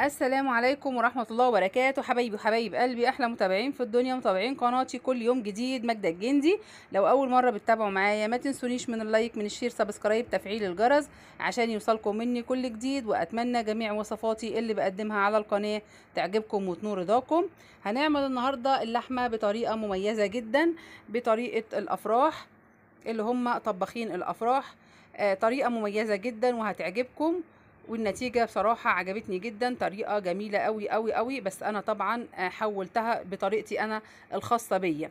السلام عليكم ورحمة الله وبركاته حبايبي وحبايب قلبي أحلى متابعين في الدنيا متابعين قناتي كل يوم جديد ماجدة الجندي لو أول مرة بتتابعوا معايا ما تنسونيش من اللايك من الشير سبسكرايب تفعيل الجرس عشان يوصلكم مني كل جديد وأتمنى جميع وصفاتي اللي بقدمها على القناة تعجبكم وتنور رضاكم هنعمل النهاردة اللحمة بطريقة مميزة جدا بطريقة الأفراح اللي هم طباخين الأفراح آه، طريقة مميزة جدا وهتعجبكم والنتيجه بصراحه عجبتني جدا طريقه جميله قوي قوي قوي بس انا طبعا آه، حولتها بطريقتي انا الخاصه بيا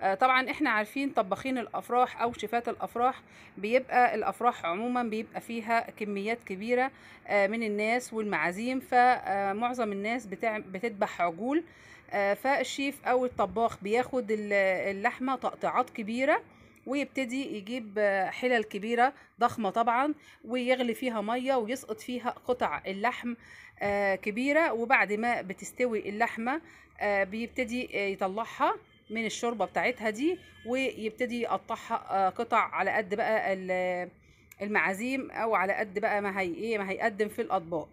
آه، طبعا احنا عارفين طباخين الافراح او شيفات الافراح بيبقى الافراح عموما بيبقى فيها كميات كبيره آه، من الناس والمعازيم فمعظم الناس بتذبح عجول فالشيف او الطباخ بياخد اللحمه تقطيعات كبيره ويبتدي يجيب حلل كبيره ضخمه طبعا ويغلي فيها ميه ويسقط فيها قطع اللحم آه، كبيره وبعد ما بتستوي اللحمه آه، بيبتدي يطلعها من الشوربه بتاعتها دي ويبتدي يقطعها آه، قطع على قد بقى المعازيم او على قد بقى ما هي ايه ما هيقدم في الاطباق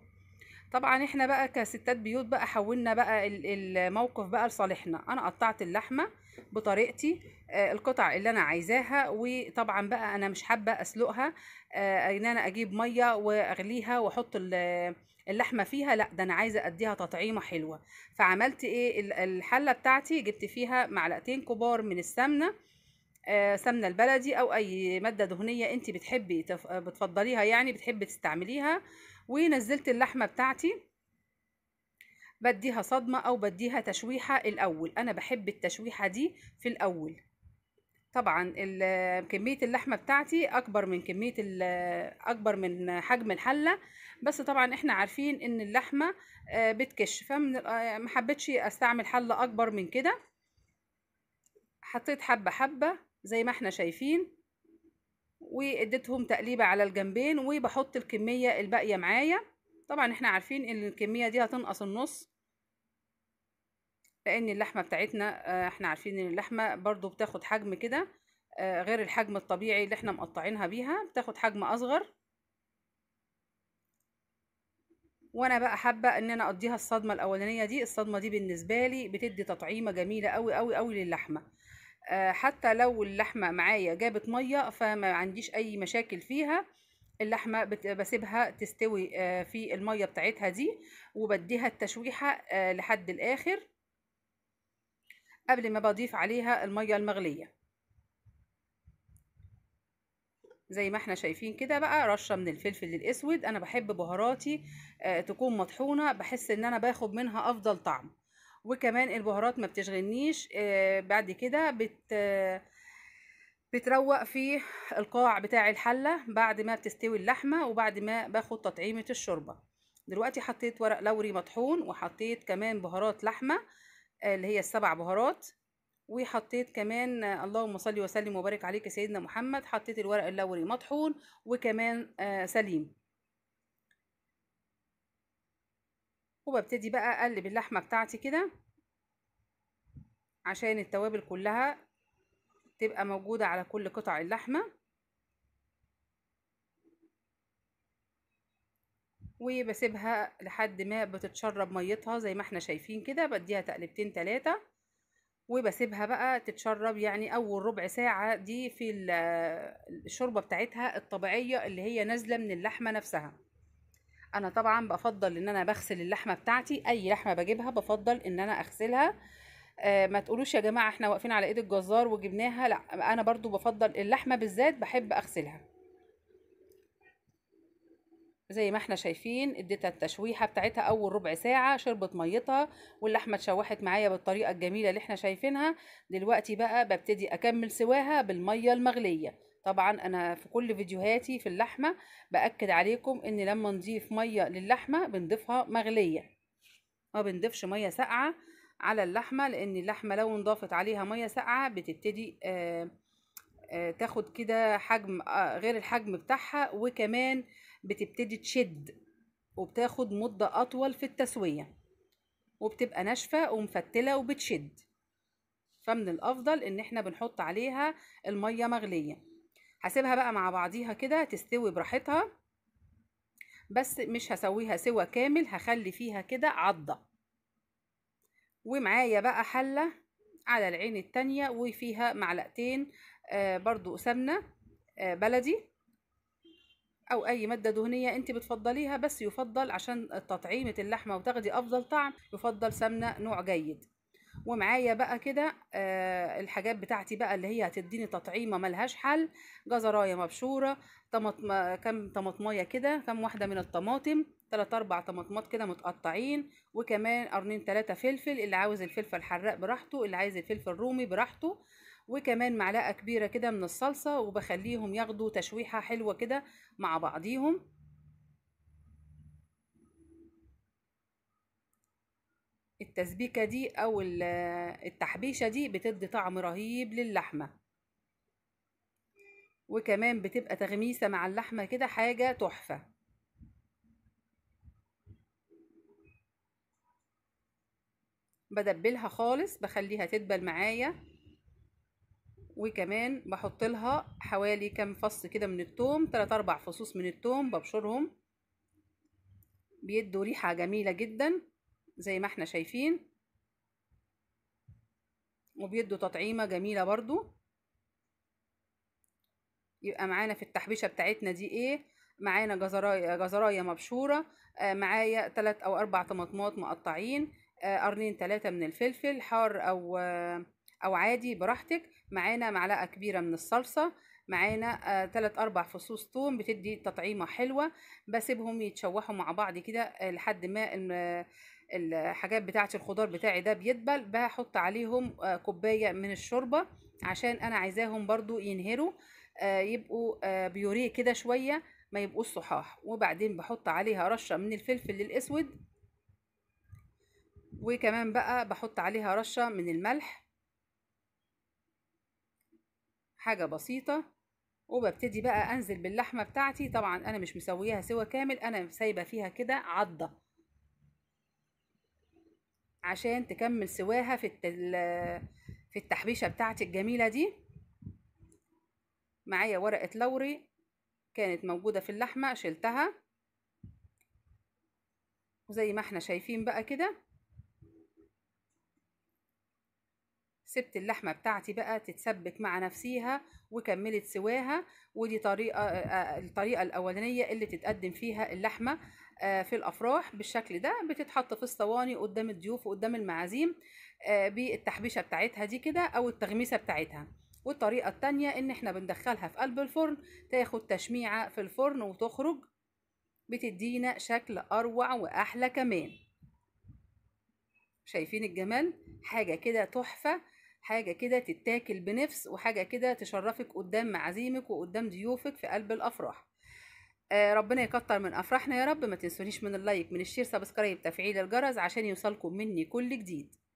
طبعا احنا بقى كستات بيوت بقى حولنا بقى الموقف بقى لصالحنا انا قطعت اللحمه بطريقتي آه، القطع اللي انا عايزاها وطبعا بقى انا مش حابه اسلقها آه، ان انا اجيب ميه واغليها واحط اللحمه فيها لا ده انا عايزه اديها تطعيمه حلوه فعملت ايه الحله بتاعتي جبت فيها معلقتين كبار من السمنه آه، سمنه البلدي او اي ماده دهنيه انت بتحبي بتفضليها يعني بتحبي تستعمليها ونزلت اللحمة بتاعتي بديها صدمة أو بديها تشويحة الأول أنا بحب التشويحة دي في الأول طبعا كمية اللحمة بتاعتي أكبر من كمية أكبر من حجم الحلة بس طبعا احنا عارفين ان اللحمة آه، بتكش فما آه، حبيتش استعمل حلة أكبر من كده حطيت حبة حبة زي ما احنا شايفين واديتهم تقليبه على الجنبين وبحط الكميه الباقيه معايا طبعا احنا عارفين ان الكميه دي هتنقص النص لان اللحمه بتاعتنا آه، احنا عارفين ان اللحمه برضو بتاخد حجم كده آه، غير الحجم الطبيعي اللي احنا مقطعينها بيها بتاخد حجم اصغر وانا بقى حابه ان انا اقضيها الصدمه الاولانيه دي الصدمه دي بالنسبه لي بتدي تطعيمه جميله قوي قوي قوي للحمه آه، حتى لو اللحمة معايا جابت مية فما عنديش أي مشاكل فيها اللحمة بسيبها تستوي آه، في المية بتاعتها دي وبديها التشويحة آه، لحد الآخر قبل ما بضيف عليها المية المغلية زي ما احنا شايفين كده بقى رشه من الفلفل الاسود انا بحب بهاراتي تكون مطحونه بحس ان انا باخد منها افضل طعم وكمان البهارات ما بتشغلنيش آه، بعد كده بت بتروق في القاع بتاع الحلة بعد ما بتستوي اللحمة وبعد ما باخد تطعيمة الشوربة دلوقتي حطيت ورق لوري مطحون وحطيت كمان بهارات لحمة آه، اللي هي السبع بهارات وحطيت كمان آه، اللهم صل وسلم وبارك عليك سيدنا محمد حطيت الورق اللوري مطحون وكمان سليم وببتدي بقى اقلب اللحمه بتاعتي كده عشان التوابل كلها تبقى موجوده على كل قطع اللحمه وبسيبها لحد ما بتتشرب ميتها زي ما احنا شايفين كده بديها تقلبتين تلاتة وبسيبها بقى تتشرب يعني اول ربع ساعة دي في الشوربة بتاعتها الطبيعية اللي هي نازلة من اللحمة نفسها انا طبعا بفضل ان انا بغسل اللحمه بتاعتي اي لحمه بجيبها بفضل ان انا اغسلها آه ما تقولوش يا جماعه احنا واقفين على ايد الجزار وجبناها لا انا برضو بفضل اللحمه بالذات بحب اغسلها زي ما احنا شايفين اديتها التشويحه بتاعتها اول ربع ساعه شربت ميتها واللحمه اتشوحت معايا بالطريقه الجميله اللي احنا شايفينها دلوقتي بقى ببتدي اكمل سواها بالميه المغليه طبعا انا في كل فيديوهاتي في اللحمه باكد عليكم ان لما نضيف ميه للحمه بنضيفها مغليه ما بنضيفش ميه ساقعه على اللحمه لان اللحمه لو انضافت عليها ميه ساقعه بتبتدي آآ آه، آآ آه، تاخد كده حجم آه، غير الحجم بتاعها وكمان بتبتدي تشد وبتاخد مده اطول في التسويه وبتبقى ناشفه ومفتله وبتشد فمن الافضل ان احنا بنحط عليها الميه مغليه هسيبها بقى مع بعضيها كده تستوي براحتها بس مش هسويها سوا كامل هخلي فيها كده عضة ومعايا بقى حلة على العين التانية وفيها معلقتين آه برضو سمنة آه بلدي او اي مادة دهنية انت بتفضليها بس يفضل عشان تطعيمة اللحمة وتاخدي افضل طعم يفضل سمنة نوع جيد ومعايا بقى كده آه الحاجات بتاعتي بقى اللي هي هتديني تطعيمه ملهاش حل جزرايه مبشوره طماطم كام طماطميه كده كام واحده من الطماطم تلات اربع طماطمات كده متقطعين وكمان قرنين تلاتة فلفل اللي عاوز الفلفل الحراق براحته اللي عايز الفلفل الرومي براحته وكمان معلقه كبيره كده من الصلصه وبخليهم ياخدوا تشويحه حلوه كده مع بعضيهم التسبيكة دي أو التحبيشة دي بتدي طعم رهيب للحمة وكمان بتبقى تغميسة مع اللحمة كده حاجة تحفة بدبلها خالص بخليها تدبل معايا وكمان بحط لها حوالي كام فص كده من التوم تلات اربع فصوص من التوم ببشرهم بيدوا ريحة جميلة جدا زي ما احنا شايفين وبيدوا تطعيمة جميلة برضو يبقى معانا في التحبيشة بتاعتنا دي ايه معانا جزراية, جزراية مبشورة آه، معايا تلات او اربع طماطمات مقطعين آه، قرنين تلاتة من الفلفل حار او آه، او عادي براحتك معانا معلقة كبيرة من الصلصة معانا تلات اربع فصوص توم بتدي تطعيمة حلوة بسيبهم يتشوحوا مع بعض كده لحد ما الحاجات بتاعتي الخضار بتاعي ده بيدبل بحط عليهم آه، كوبايه من الشوربه عشان انا عايزاهم برضو ينهروا آه، يبقوا آه، بيوريه كده شويه ما يبقوا صحاح وبعدين بحط عليها رشه من الفلفل الاسود وكمان بقى بحط عليها رشه من الملح حاجه بسيطه وببتدي بقى انزل باللحمه بتاعتي طبعا انا مش مسويها سوا كامل انا سايبه فيها كده عضه عشان تكمل سواها في في التحبيشه بتاعتي الجميله دي معايا ورقه لوري كانت موجوده في اللحمه شلتها وزي ما احنا شايفين بقى كده سبت اللحمه بتاعتي بقى تتسبك مع نفسيها وكملت سواها ودي طريقه الطريقه الاولانيه اللي تتقدم فيها اللحمه آه، في الافراح بالشكل ده بتتحط في الصواني قدام الضيوف وقدام المعازيم آه، بالتحبيشه بتاعتها دي كده او التغميسه بتاعتها والطريقه التانية ان احنا بندخلها في قلب الفرن تاخد تشميعه في الفرن وتخرج بتدينا شكل اروع واحلى كمان شايفين الجمال حاجه كده تحفه حاجه كده تتاكل بنفس وحاجه كده تشرفك قدام معازيمك وقدام ضيوفك في قلب الافراح آه، ربنا يكتر من افراحنا يا رب ما تنسونيش من اللايك من الشير سبسكرايب تفعيل الجرس عشان يوصلكم مني كل جديد